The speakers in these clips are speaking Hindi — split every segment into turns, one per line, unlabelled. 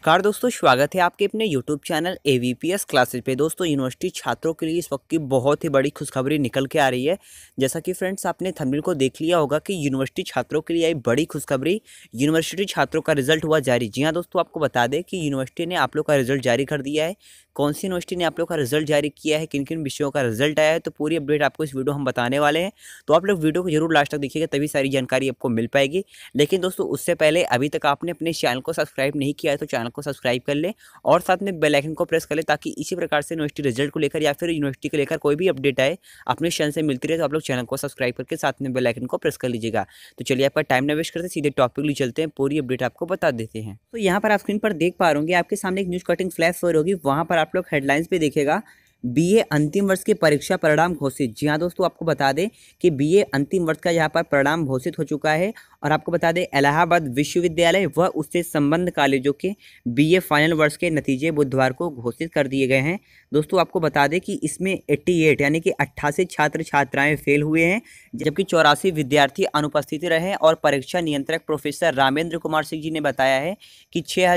नमस्कार दोस्तों स्वागत है आपके अपने YouTube channel A V P S classes पे दोस्तों यूनिवर्सिटी छात्रों के लिए इस वक्त की बहुत ही बड़ी खुशखबरी निकल के आ रही है जैसा कि फ्रेंड्स आपने थमिल को देख लिया होगा कि यूनिवर्सिटी छात्रों के लिए आई बड़ी खुशखबरी यूनिवर्सिटी छात्रों का रिजल्ट हुआ जारी जी हाँ दोस्तों आपको बता दें कि यूनिवर्सिटी ने आप लोग का रिजल्ट जारी कर दिया है कौन सी यूनिवर्सिटी ने आप लोग का रिजल्ट जारी किया है किन किन विषयों का रिजल्ट आया है तो पूरी अपडेट आपको इस वीडियो हम बताने वाले हैं तो आप लोग वीडियो को जरूर लास्ट तक देखिएगा तभी सारी जानकारी आपको मिल पाएगी लेकिन दोस्तों उससे पहले अभी तक आपने अपने चैनल को सब्सक्राइब नहीं किया है तो चैनल चैनल को सब्सक्राइब कर ले और साथ में बेल आइकन को प्रेस कर ले ताकि इसी प्रकार से यूनिवर्सिटी रिजल्ट को लेकर या फिर यूनिवर्सिटी को लेकर कोई भी अपडेट आए अपने चैनल से मिलती रहे तो आप लोग चैनल को सब्सक्राइब करके साथ में बेलाइकन को प्रेस कर लीजिएगा तो चलिए आपका टाइम ना वेस्ट करते सीधे टॉपिक लिए चलते हैं पूरी अपडेट आपको बता देते हैं तो यहाँ पर आप स्क्रीन पर देख पा रहे होंगे आपके सामने एक न्यूज़ कटिंग फ्लैश हो रही होगी वहाँ पर आप लोग हेडलाइंस भी देखेगा बीए अंतिम वर्ष के परीक्षा परिणाम घोषित जी हाँ दोस्तों आपको बता दें कि बीए अंतिम वर्ष का यहाँ पर परिणाम घोषित हो चुका है और आपको बता दें इलाहाबाद विश्वविद्यालय व उससे संबंध कॉलेजों के बीए फाइनल वर्ष के नतीजे बुधवार को घोषित कर दिए गए हैं दोस्तों आपको बता दें कि इसमें एट यानी कि अट्ठासी छात्र छात्राएँ फेल हुए हैं जबकि चौरासी विद्यार्थी अनुपस्थित रहे और परीक्षा नियंत्रक प्रोफेसर रामेंद्र कुमार सिंह जी ने बताया है कि छः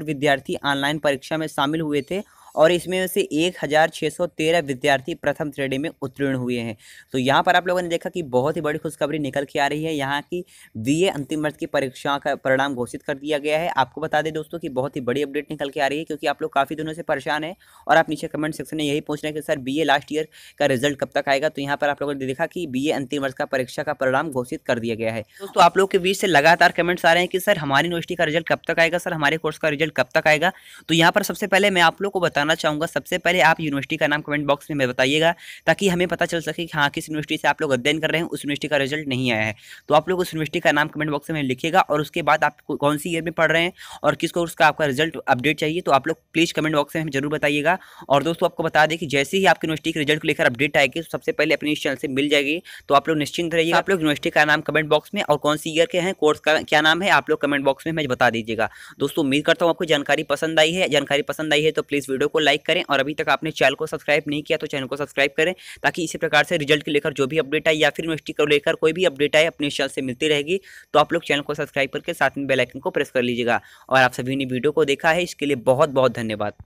विद्यार्थी ऑनलाइन परीक्षा में शामिल हुए थे और इसमें से एक हज़ार छः सौ तेरह विद्यार्थी प्रथम श्रेणी में उत्तीर्ण हुए हैं तो यहाँ पर आप लोगों ने देखा कि बहुत ही बड़ी खुशखबरी निकल के आ रही है यहाँ की बी अंतिम वर्ष की परीक्षा का परिणाम घोषित कर दिया गया है आपको बता दें दोस्तों कि बहुत ही बड़ी अपडेट निकल के आ रही है क्योंकि आप लोग काफ़ी दिनों से परेशान हैं और आप नीचे कमेंट सेक्शन में यही पूछ रहे हैं कि सर बी लास्ट ईयर का रिजल्ट कब तक आएगा तो यहाँ पर आप लोगों ने देखा कि बी अंतिम वर्ष का परीक्षा का परिणाम घोषित कर दिया गया है दोस्तों आप लोग के बीच से लगातार कमेंट्स आ रहे हैं कि सर हमारी यूनिवर्सिटी का रिजल्ट कब तक आएगा सर हमारे कोर्स का रिजल्ट कब तक आएगा तो यहाँ पर सबसे पहले मैं आप लोग को बता बताना चाहूँगा सबसे पहले आप यूनिवर्सिटी का नाम कमेंट बॉक्स में बताइएगा ताकि हमें पता चल सके कि हाँ किस यूनिवर्सिटी से आप लोग अध्ययन कर रहे हैं उस यूनिवर्सिटी का रिजल्ट नहीं आया है तो आप लोग उस यूनिवर्सिटी का नाम कमेंट बॉक्स में लिखेगा और उसके बाद आप कौन सी ईयर में पढ़ रहे हैं और किस कोर्स का आपका रिजल्ट अपडेट चाहिए तो आप लोग प्लीज़ कमेंट बॉक्स में जरूर बताइएगा और दोस्तों आपको बता दें कि जैसे ही आपकी यूनिवर्सिटी के रिजल्ट को लेकर अपडेट आएगी तो सबसे पहले अपने इस चैनल से मिल जाएगी तो आप लोग निश्चिंत रहिएगा हाँ। आप लोग यूनिवर्सिटी का नाम कमेंट बॉक्स में और कौन सी ईयर के हैं कोर्स का क्या नाम है आप लोग कमेंट बॉक्स में बता दीजिएगा दोस्तों उम्मीद करता हूँ आपको जानकारी पसंद आई है जानकारी पसंद आई है तो प्लीज़ वीडियो को लाइक करें और अभी तक आपने चैनल को सब्सक्राइब नहीं किया तो चैनल को सब्सक्राइब करें ताकि इसी प्रकार से रिजल्ट के लेकर जो भी अपडेट आए या फिर यूनिवर्सिटी को लेकर कोई भी अपडेट आए अपने चैनल से मिलती रहेगी तो आप लोग चैनल को सब्सक्राइब करके साथ में बेलाइकन को प्रेस कर लीजिएगा और आप सभी ने वीडियो को देखा है इसके लिए बहुत बहुत धन्यवाद